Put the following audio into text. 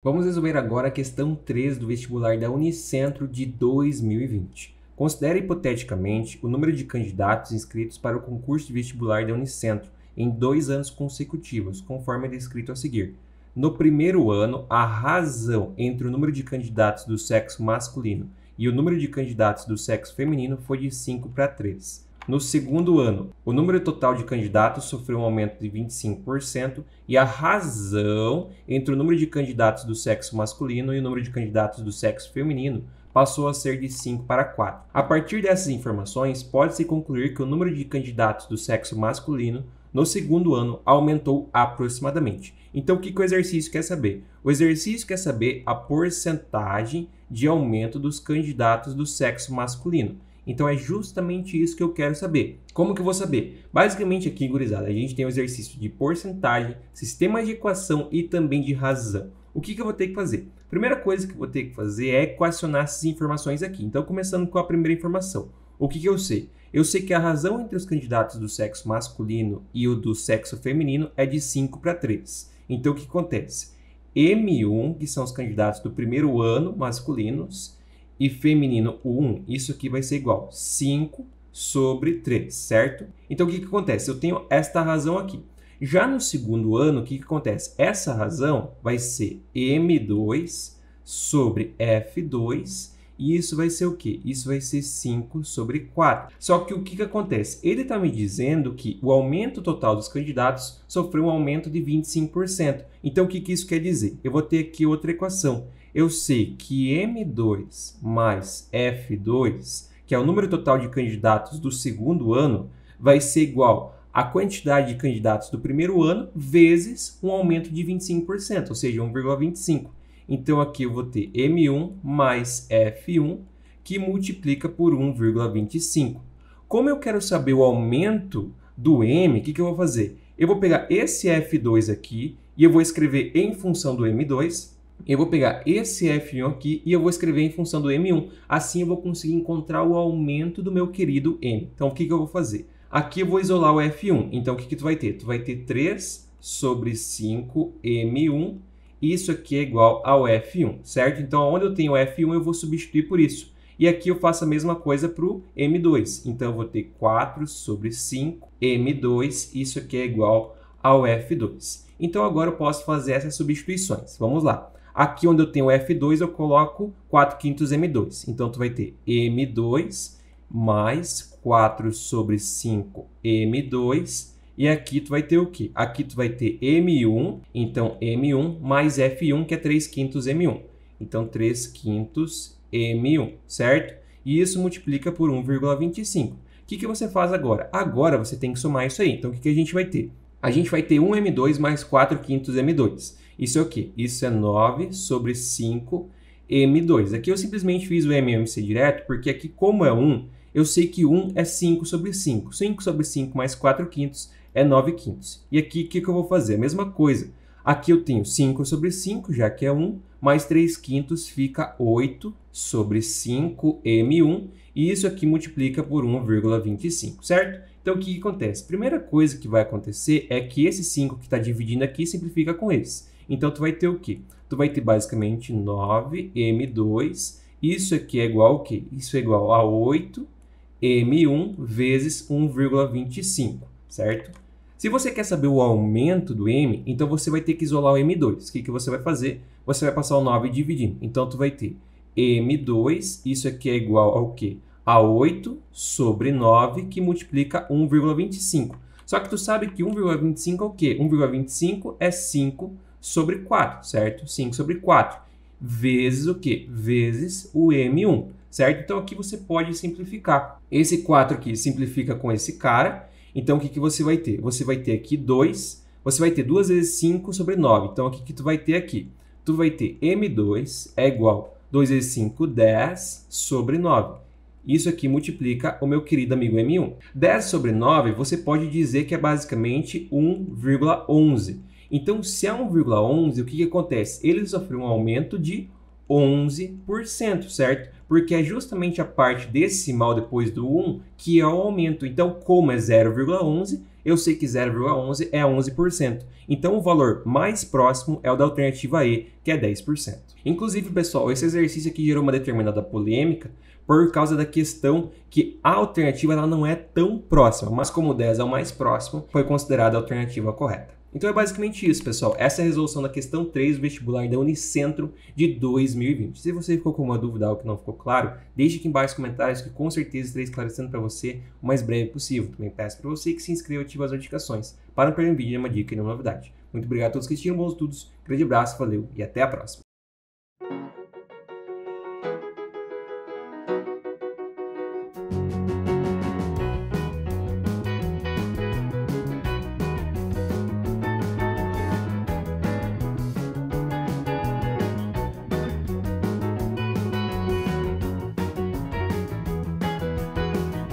Vamos resolver agora a questão 3 do vestibular da Unicentro de 2020. Considere hipoteticamente o número de candidatos inscritos para o concurso de vestibular da Unicentro em dois anos consecutivos, conforme é descrito a seguir. No primeiro ano, a razão entre o número de candidatos do sexo masculino e o número de candidatos do sexo feminino foi de 5 para 3 no segundo ano. O número total de candidatos sofreu um aumento de 25% e a razão entre o número de candidatos do sexo masculino e o número de candidatos do sexo feminino passou a ser de 5 para 4. A partir dessas informações, pode-se concluir que o número de candidatos do sexo masculino no segundo ano aumentou aproximadamente. Então, o que, que o exercício quer saber? O exercício quer saber a porcentagem de aumento dos candidatos do sexo masculino. Então é justamente isso que eu quero saber. Como que eu vou saber? Basicamente aqui, gurizada, a gente tem o um exercício de porcentagem, sistemas de equação e também de razão. O que, que eu vou ter que fazer? Primeira coisa que eu vou ter que fazer é equacionar essas informações aqui. Então, começando com a primeira informação. O que, que eu sei? Eu sei que a razão entre os candidatos do sexo masculino e o do sexo feminino é de 5 para 3. Então, o que acontece? M1, que são os candidatos do primeiro ano masculinos, e feminino o 1, isso aqui vai ser igual 5 sobre 3, certo? Então, o que, que acontece? Eu tenho esta razão aqui. Já no segundo ano, o que, que acontece? Essa razão vai ser M2 sobre F2 e isso vai ser o quê? Isso vai ser 5 sobre 4. Só que o que, que acontece? Ele está me dizendo que o aumento total dos candidatos sofreu um aumento de 25%. Então, o que, que isso quer dizer? Eu vou ter aqui outra equação eu sei que M2 mais F2, que é o número total de candidatos do segundo ano, vai ser igual à quantidade de candidatos do primeiro ano vezes um aumento de 25%, ou seja, 1,25. Então aqui eu vou ter M1 mais F1, que multiplica por 1,25. Como eu quero saber o aumento do M, o que, que eu vou fazer? Eu vou pegar esse F2 aqui e eu vou escrever em função do M2, eu vou pegar esse F1 aqui e eu vou escrever em função do M1. Assim eu vou conseguir encontrar o aumento do meu querido M. Então, o que, que eu vou fazer? Aqui eu vou isolar o F1. Então, o que, que tu vai ter? Tu vai ter 3 sobre 5 M1. Isso aqui é igual ao F1, certo? Então, onde eu tenho o F1, eu vou substituir por isso. E aqui eu faço a mesma coisa para o M2. Então, eu vou ter 4 sobre 5 M2. Isso aqui é igual ao F2. Então, agora eu posso fazer essas substituições. Vamos lá. Aqui onde eu tenho F2, eu coloco 4 quintos M2. Então, tu vai ter M2 mais 4 sobre 5 M2. E aqui tu vai ter o quê? Aqui tu vai ter M1, então M1 mais F1, que é 3 quintos M1. Então, 3 quintos M1, certo? E isso multiplica por 1,25. O que, que você faz agora? Agora você tem que somar isso aí. Então, o que, que a gente vai ter? A gente vai ter 1M2 mais 4 quintos M2. Isso é o quê? Isso é 9 sobre 5 M2. Aqui eu simplesmente fiz o MMC direto, porque aqui como é 1, eu sei que 1 é 5 sobre 5. 5 sobre 5 mais 4 quintos é 9 quintos. E aqui o que, que eu vou fazer? A mesma coisa. Aqui eu tenho 5 sobre 5, já que é 1, mais 3 quintos fica 8 sobre 5m1, e isso aqui multiplica por 1,25, certo? Então, o que, que acontece? Primeira coisa que vai acontecer é que esse 5 que está dividindo aqui simplifica com esse. Então, tu vai ter o quê? Tu vai ter basicamente 9m2, isso aqui é igual ao quê? Isso é igual a 8m1 vezes 1,25, certo? Se você quer saber o aumento do m, então você vai ter que isolar o m2. O que, que você vai fazer? Você vai passar o 9 dividindo. Então, tu vai ter m2, isso aqui é igual ao quê? A 8 sobre 9, que multiplica 1,25. Só que tu sabe que 1,25 é o quê? 1,25 é 5 sobre 4, certo? 5 sobre 4, vezes o quê? Vezes o M1, certo? Então, aqui você pode simplificar. Esse 4 aqui simplifica com esse cara. Então, o que, que você vai ter? Você vai ter aqui 2, você vai ter 2 vezes 5 sobre 9. Então, o que, que tu vai ter aqui? Tu vai ter M2 é igual a 2 vezes 5, 10 sobre 9. Isso aqui multiplica o meu querido amigo M1. 10 sobre 9, você pode dizer que é basicamente 1,11. Então, se é 1,11, o que, que acontece? Ele sofreu um aumento de 11%, certo? Porque é justamente a parte decimal depois do 1 que é o aumento. Então, como é 0,11, eu sei que 0,11 é 11%. Então, o valor mais próximo é o da alternativa E, que é 10%. Inclusive, pessoal, esse exercício aqui gerou uma determinada polêmica por causa da questão que a alternativa ela não é tão próxima, mas como 10 é o mais próximo, foi considerada a alternativa correta. Então é basicamente isso, pessoal. Essa é a resolução da questão 3 do vestibular da Unicentro de 2020. Se você ficou com uma dúvida, ou que não ficou claro, deixe aqui embaixo nos comentários que com certeza estarei esclarecendo para você o mais breve possível. Também peço para você que se inscreva e ative as notificações para não perder um vídeo, nenhuma dica e nenhuma novidade. Muito obrigado a todos que assistiram, bons estudos, grande abraço, valeu e até a próxima.